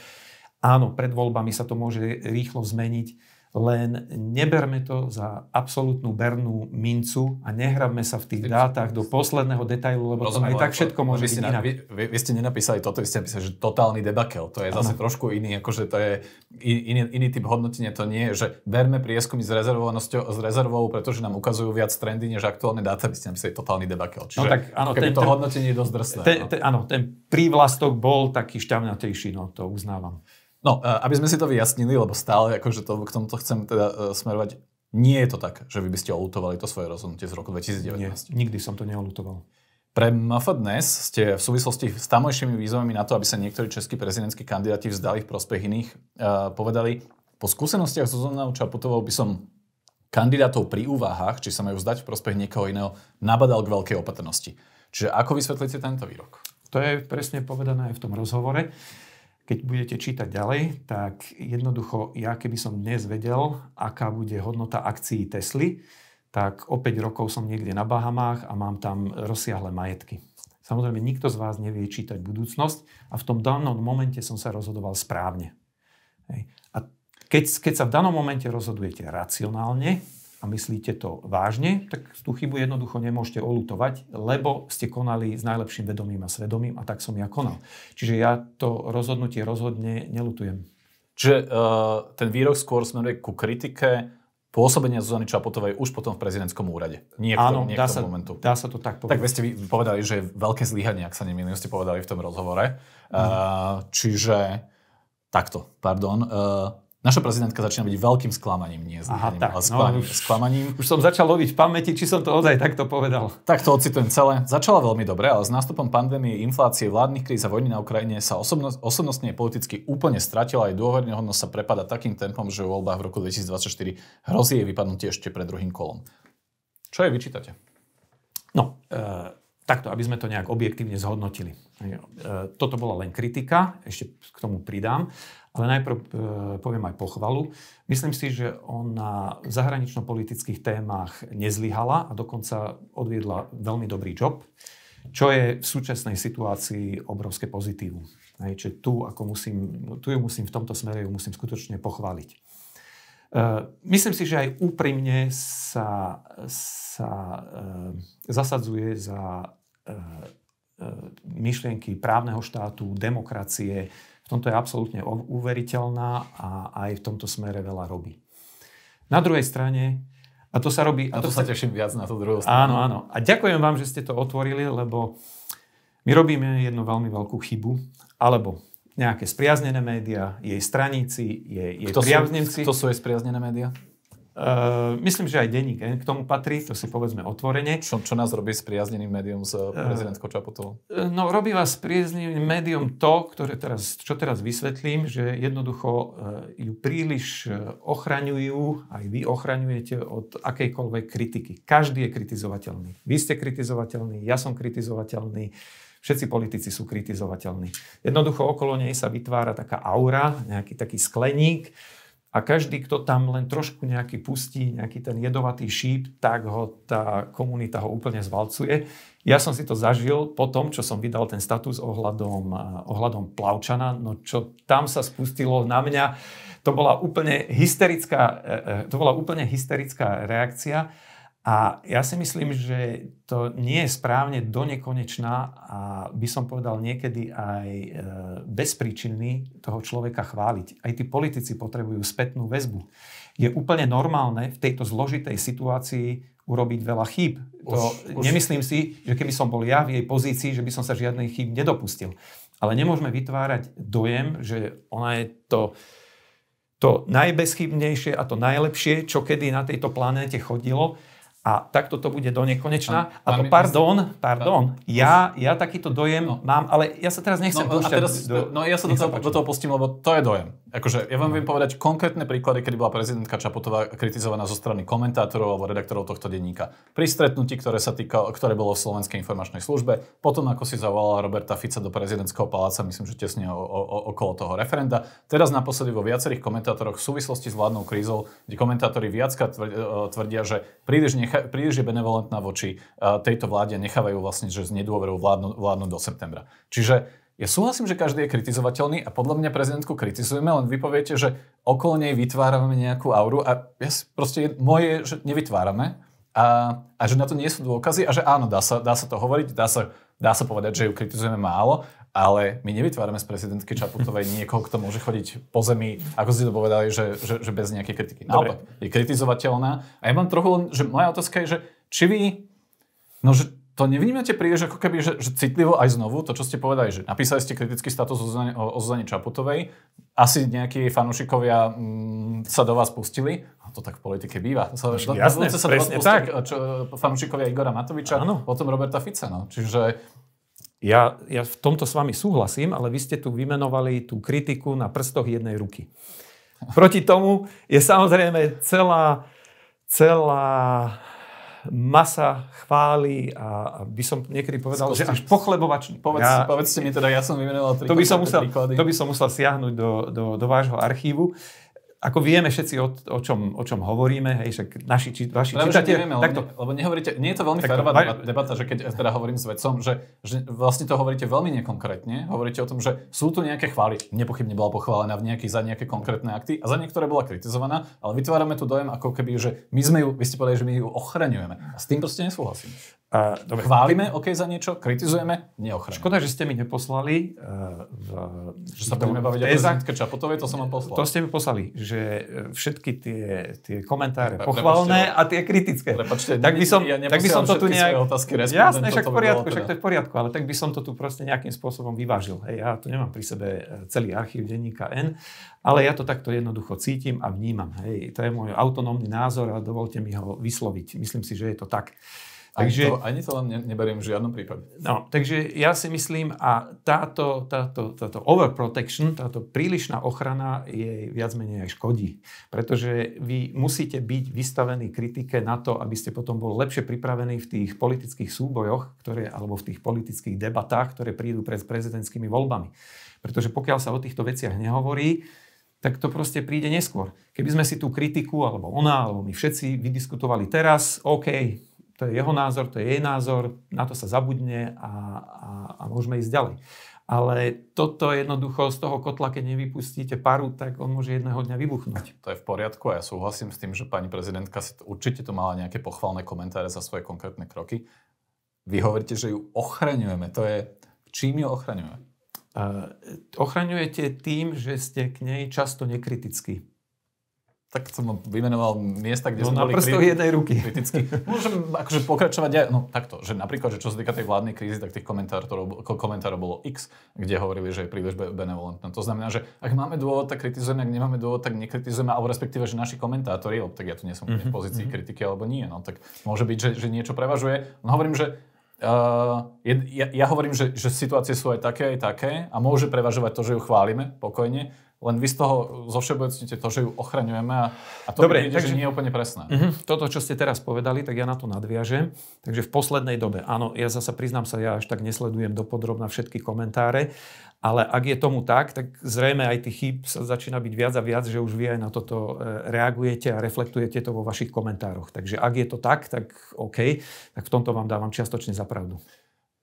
Áno, pred voľbami sa to môže rýchlo zmeniť, len neberme to za absolútnu bernú mincu a nehrabme sa v tých dátach do posledného detailu, lebo Rozumiem, to aj tak všetko môže byť inak. Vy, vy, vy ste nenapísali toto, vy ste napísali, že totálny debakel. To je ano. zase trošku iný, akože to je iný, iný typ hodnotenia. To nie je, že berme prieskumy s rezervovanosťou, s rezervou, pretože nám ukazujú viac trendy než aktuálne dáta. Vy ste napísali totálny debakel. No Čiže no tak, áno, ten, to hodnotenie je dosť drsné. Ten, ten, no. ten, áno, ten prívlastok bol taký šťavnatejší, no to uznávam. No, e, aby sme si to vyjasnili, lebo stále akože to, k tomuto chcem teda e, smerovať, nie je to tak, že vy by ste olutovali to svoje rozhodnutie z roku 2019. Nie, nikdy som to neolutoval. Pre MF dnes ste v súvislosti s tamojšími výzvami na to, aby sa niektorí českí prezidentskí kandidáti vzdali v prospech iných, e, povedali, po skúsenostiach so Zuzanou Čaputovou by som kandidátov pri úvahách, či sa majú vzdať v prospech niekoho iného, nabadal k veľkej opatrnosti. Čiže ako vysvetlíte tento výrok? To je presne povedané aj v tom rozhovore. Keď budete čítať ďalej, tak jednoducho ja keby som dnes vedel, aká bude hodnota akcií Tesly, tak o 5 rokov som niekde na Bahamách a mám tam rozsiahle majetky. Samozrejme, nikto z vás nevie čítať budúcnosť a v tom danom momente som sa rozhodoval správne. A keď, keď sa v danom momente rozhodujete racionálne, a myslíte to vážne, tak tú chybu jednoducho nemôžete olutovať, lebo ste konali s najlepším vedomím a svedomím a tak som ja konal. Čiže ja to rozhodnutie rozhodne nelutujem. Čiže uh, ten výrok skôr smeruje ku kritike pôsobenia Zuzany Čapotovej už potom v prezidentskom úrade. Nie Áno, nie dá, sa, momentu. dá sa to tak povedať. Tak vy ste povedali, že je veľké zlyhanie, ak sa nemýlim, ste povedali v tom rozhovore. Uh, čiže takto, pardon. Uh, Naša prezidentka začína byť veľkým sklamaním, nie tak, ale sklamaním, no, už, sklamaním. Už som začal loviť v pamäti, či som to ozaj takto povedal. Tak to ocitujem celé. Začala veľmi dobre, ale s nástupom pandémie, inflácie, vládnych kríz a vojny na Ukrajine sa osobnost osobnostne politicky úplne stratila aj hodnosť sa prepada takým tempom, že v voľbách v roku 2024 hrozí jej vypadnutie ešte pred druhým kolom. Čo jej vyčítate? No, e- takto, aby sme to nejak objektívne zhodnotili. E, toto bola len kritika, ešte k tomu pridám. Ale najprv e, poviem aj pochvalu. Myslím si, že on na zahranično-politických témach nezlyhala a dokonca odviedla veľmi dobrý job, čo je v súčasnej situácii obrovské pozitívum. Hej, čiže tu, ako musím, tu ju musím v tomto smere ju musím skutočne pochváliť. E, myslím si, že aj úprimne sa, sa e, zasadzuje za myšlienky právneho štátu, demokracie. V tomto je absolútne uveriteľná a aj v tomto smere veľa robí. Na druhej strane, a to sa robí... A, to, to sa teším viac na to druhú stranu. Áno, áno. A ďakujem vám, že ste to otvorili, lebo my robíme jednu veľmi veľkú chybu, alebo nejaké spriaznené médiá, jej straníci, jej, jej kto priaznenci. Sú, kto sú jej spriaznené médiá? Uh, myslím, že aj denník eh, k tomu patrí, to si povedzme otvorene. Čo, čo nás robí priazneným médium s eh, prezidentkou Čaputovou? Uh, no, robí vás priazneným médium to, ktoré teraz, čo teraz vysvetlím, že jednoducho uh, ju príliš ochraňujú, aj vy ochraňujete od akejkoľvek kritiky. Každý je kritizovateľný. Vy ste kritizovateľní, ja som kritizovateľný všetci politici sú kritizovateľní. Jednoducho okolo nej sa vytvára taká aura, nejaký taký skleník, a každý, kto tam len trošku nejaký pustí, nejaký ten jedovatý šíp, tak ho tá komunita ho úplne zvalcuje. Ja som si to zažil po tom, čo som vydal ten status ohľadom, ohľadom Plavčana, no čo tam sa spustilo na mňa, to bola úplne hysterická, e, e, to bola úplne hysterická reakcia. A ja si myslím, že to nie je správne do nekonečná a by som povedal niekedy aj e, bezpríčinný toho človeka chváliť. Aj tí politici potrebujú spätnú väzbu. Je úplne normálne v tejto zložitej situácii urobiť veľa chýb. Už, to, už. Nemyslím si, že keby som bol ja v jej pozícii, že by som sa žiadnej chýb nedopustil. Ale nemôžeme vytvárať dojem, že ona je to to najbezchybnejšie a to najlepšie, čo kedy na tejto planéte chodilo a takto to bude do nekonečna. A, to, pardon, pardon, ja, ja takýto dojem no. mám, ale ja sa teraz nechcem no, no púšťať. Teraz, do, no, no ja sa do toho, do toho pustím, lebo to je dojem. Akože ja vám no. viem povedať konkrétne príklady, kedy bola prezidentka Čaputová kritizovaná zo strany komentátorov alebo redaktorov tohto denníka. Pri stretnutí, ktoré, sa týka, ktoré bolo v Slovenskej informačnej službe, potom ako si zavolala Roberta Fica do prezidentského paláca, myslím, že tesne o, o, okolo toho referenda. Teraz naposledy vo viacerých komentátoroch v súvislosti s vládnou krízou, kde komentátori viackrát tvrdia, že príliš nech necha- príliš je benevolentná voči uh, tejto vláde a nechávajú vlastne, že z nedôverou vládnu, vládnu do septembra. Čiže ja súhlasím, že každý je kritizovateľný a podľa mňa prezidentku kritizujeme, len vy poviete, že okolo nej vytvárame nejakú auru a ja si, proste moje, že nevytvárame a, a že na to nie sú dôkazy a že áno, dá sa, dá sa to hovoriť, dá sa, dá sa povedať, že ju kritizujeme málo ale my nevytvárame z prezidentky Čaputovej niekoho, kto môže chodiť po zemi, ako ste to povedali, že, že, že bez nejakej kritiky. Naopak, je kritizovateľná. A ja mám trochu len, že moja otázka je, že či vy, no že to nevnímate príliš ako keby, že, že citlivo aj znovu, to čo ste povedali, že napísali ste kritický status o Zuzane Čaputovej, asi nejakí fanúšikovia mm, sa do vás pustili, a to tak v politike býva, sa, Jasne, do, sa do vás pustili tak. Čo, fanúšikovia Igora Matoviča, ano. potom Roberta Fica, no. čiže ja, ja v tomto s vami súhlasím, ale vy ste tu vymenovali tú kritiku na prstoch jednej ruky. Proti tomu je samozrejme celá, celá masa chvály a, a by som niekedy povedal, Skosti, že až pochlebovačný. Povedz, ja, povedzte mi teda, ja som vymenoval tri to by som musel, príklady. To by som musel siahnuť do, do, do vášho archívu ako vieme všetci, o, o, čom, o čom hovoríme, hej, však naši či, vaši lebo čitateľ... Vieme, takto, lebo nehovoríte, nie je to veľmi takto, férová debata, že keď teda hovorím s vedcom, že, že vlastne to hovoríte veľmi nekonkrétne, hovoríte o tom, že sú tu nejaké chvály, nepochybne bola pochválená v nejaký, za nejaké konkrétne akty a za niektoré bola kritizovaná, ale vytvárame tu dojem ako keby, že my sme ju, vy ste povedali, že my ju ochraňujeme. A s tým proste nesúhlasím. Uh, Chválime OK za niečo, kritizujeme, neochraňujeme. Škoda, že ste mi neposlali uh, v, že sa budeme baviť o prezidentke Čapotovej, to som vám poslal. To ste mi poslali, že že e, všetky tie, tie komentáre Prepačte, pochvalné a tie kritické. Prepačte, tak by som, ja tak by som to tu nejak... Otázky, jasné, však v poriadku, však teda- to je v poriadku, ale tak by som to tu proste nejakým spôsobom vyvážil. Hej, ja tu nemám pri sebe e, celý archív denníka N, ale ja to takto jednoducho cítim a vnímam. Hej, to je môj autonómny názor, a dovolte mi ho vysloviť. Myslím si, že je to tak. Takže, ani to, ani to len ne, neberiem v žiadnom prípade. No, takže ja si myslím, a táto, táto, táto overprotection, táto prílišná ochrana jej viac menej aj škodí. Pretože vy musíte byť vystavení kritike na to, aby ste potom boli lepšie pripravení v tých politických súbojoch, ktoré, alebo v tých politických debatách, ktoré prídu pred prezidentskými voľbami. Pretože pokiaľ sa o týchto veciach nehovorí, tak to proste príde neskôr. Keby sme si tú kritiku, alebo ona, alebo my všetci vydiskutovali teraz, OK, to je jeho názor, to je jej názor, na to sa zabudne a, a, a môžeme ísť ďalej. Ale toto jednoducho z toho kotla, keď nevypustíte paru, tak on môže jedného dňa vybuchnúť. To je v poriadku a ja súhlasím s tým, že pani prezidentka si určite tu mala nejaké pochvalné komentáre za svoje konkrétne kroky. Vy hovoríte, že ju ochraňujeme. To je, čím ju ochraňujeme? Uh, ochraňujete tým, že ste k nej často nekritickí tak som vymenoval miesta, kde no, sme boli kri- jednej ruky. kriticky. Môžem akože pokračovať aj, no takto, že napríklad, že čo sa týka tej vládnej krízy, tak tých komentárov, komentárov bolo x, kde hovorili, že je príliš benevolentné. To znamená, že ak máme dôvod, tak kritizujeme, ak nemáme dôvod, tak nekritizujeme, alebo respektíve, že naši komentátori, lebo tak ja tu nie som mm-hmm. v mhm, pozícii mm-hmm. kritiky alebo nie, no tak môže byť, že, že niečo prevažuje. No hovorím, že Uh, ja, ja hovorím, že, že situácie sú aj také, aj také a môže prevažovať to, že ju chválime pokojne, len vy z toho zovšeobecnite to, že ju ochraňujeme a, a to Dobre, vidíte, takže, že nie je úplne presné. Uh-huh. Toto, čo ste teraz povedali, tak ja na to nadviažem. Takže v poslednej dobe, áno, ja zasa priznám sa, ja až tak nesledujem dopodrobna všetky komentáre, ale ak je tomu tak, tak zrejme aj tých chýb sa začína byť viac a viac, že už vy aj na toto e, reagujete a reflektujete to vo vašich komentároch. Takže ak je to tak, tak OK, tak v tomto vám dávam čiastočne za pravdu.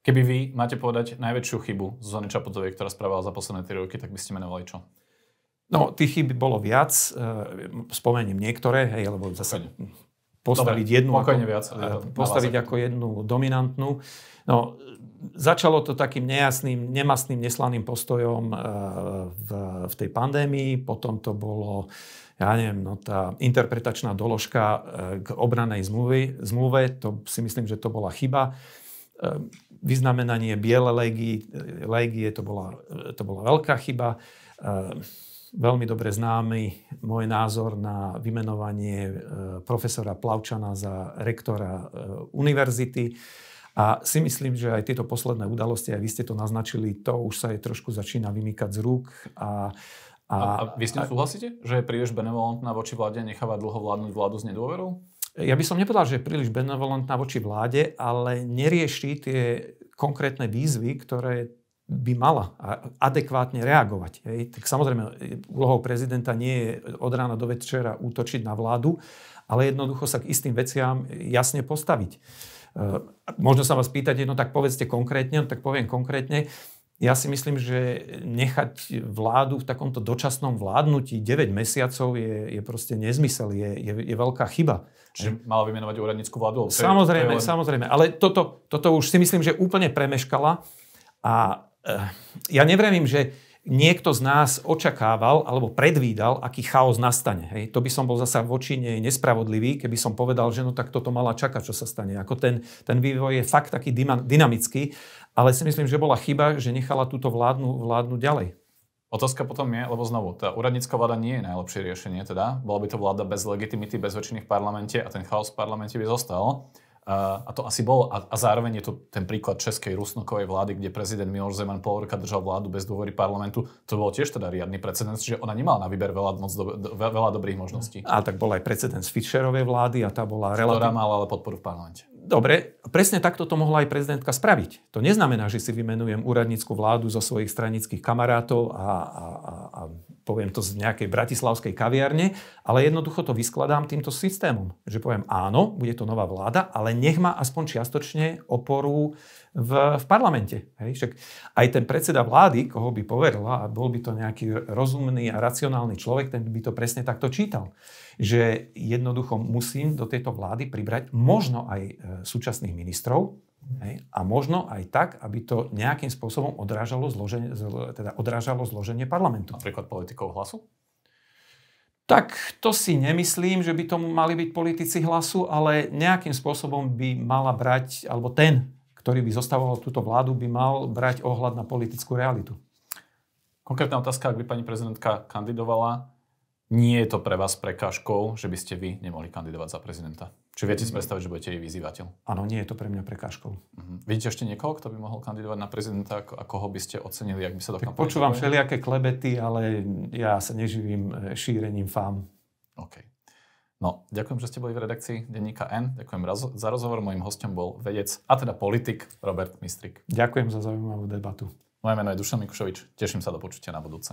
Keby vy máte povedať najväčšiu chybu Zuzany Čaputovej, ktorá spravila za posledné 3 roky, tak by ste menovali čo? No, tých chyb bolo viac, eh, spomeniem niektoré, hej, lebo zase postaviť Dobre, jednu, ako, viac, postaviť ako jednu dominantnú. No, začalo to takým nejasným, nemastným, neslaným postojom eh, v, v tej pandémii, potom to bolo ja neviem, no tá interpretačná doložka eh, k obranej zmluve, zmluve, to si myslím, že to bola chyba vyznamenanie biele legie, to, bola, to bola veľká chyba veľmi dobre známy môj názor na vymenovanie e, profesora Plavčana za rektora e, univerzity. A si myslím, že aj tieto posledné udalosti, aj vy ste to naznačili, to už sa je trošku začína vymýkať z rúk. A, a, a, a vy s tým súhlasíte, že je príliš benevolentná voči vláde nechávať dlho vládnuť vládu s nedôverou? Ja by som nepovedal, že je príliš benevolentná voči vláde, ale nerieši tie konkrétne výzvy, ktoré by mala adekvátne reagovať. Hej. Tak samozrejme, úlohou prezidenta nie je od rána do večera útočiť na vládu, ale jednoducho sa k istým veciam jasne postaviť. E, možno sa vás pýtať, no tak povedzte konkrétne, no tak poviem konkrétne. Ja si myslím, že nechať vládu v takomto dočasnom vládnutí 9 mesiacov je, je proste nezmysel, je, je, je veľká chyba. Čiže mala vymenovať úradnícku vládu? Samozrejme, len... samozrejme. Ale toto, toto už si myslím, že úplne premeškala a Eh, ja nevremím, že niekto z nás očakával alebo predvídal, aký chaos nastane. Hej. To by som bol zasa voči nej nespravodlivý, keby som povedal, že no tak toto mala čakať, čo sa stane. Ako ten, ten vývoj je fakt taký dynamický, ale si myslím, že bola chyba, že nechala túto vládnu, vládnu ďalej. Otázka potom je, lebo znovu, tá úradnícka vláda nie je najlepšie riešenie, teda bola by to vláda bez legitimity, bez väčšiny v parlamente a ten chaos v parlamente by zostal. A, a to asi bolo. A, a zároveň je to ten príklad českej rusnokovej vlády, kde prezident Miloš Zeman pol roka držal vládu bez dôvory parlamentu. To bol tiež teda riadny precedens, čiže ona nemala na výber veľa, moc do, veľa dobrých možností. A tak bol aj precedens Fischerovej vlády a tá bola relatívne... Ktorá mala ale podporu v parlamente. Dobre, presne takto to mohla aj prezidentka spraviť. To neznamená, že si vymenujem úradnícku vládu zo svojich stranických kamarátov a, a, a poviem to z nejakej bratislavskej kaviarne, ale jednoducho to vyskladám týmto systémom. Že poviem áno, bude to nová vláda, ale nech má aspoň čiastočne oporu v, v parlamente. Hej? Však aj ten predseda vlády, koho by poverila, a bol by to nejaký rozumný a racionálny človek, ten by to presne takto čítal. Že jednoducho musím do tejto vlády pribrať možno aj e, súčasných ministrov, Hej. A možno aj tak, aby to nejakým spôsobom odrážalo zloženie, teda odrážalo zloženie parlamentu. Napríklad politikov hlasu? Tak to si nemyslím, že by tomu mali byť politici hlasu, ale nejakým spôsobom by mala brať, alebo ten, ktorý by zostavoval túto vládu, by mal brať ohľad na politickú realitu. Konkrétna otázka, ak by pani prezidentka kandidovala, nie je to pre vás prekážkou, že by ste vy nemohli kandidovať za prezidenta. Či viete si mm. predstaviť, že budete jej vyzývateľ? Áno, nie je to pre mňa prekážkou. Uh-huh. Vidíte ešte niekoho, kto by mohol kandidovať na prezidenta a koho by ste ocenili, ak by sa do kampane... Počúvam všelijaké klebety, ale ja sa neživím e, šírením fám. OK. No, ďakujem, že ste boli v redakcii denníka N. Ďakujem za rozhovor. Mojím hostom bol vedec a teda politik Robert Mistrik. Ďakujem za zaujímavú debatu. Moje meno je Dušan Mikušovič. Teším sa do počutia na budúce.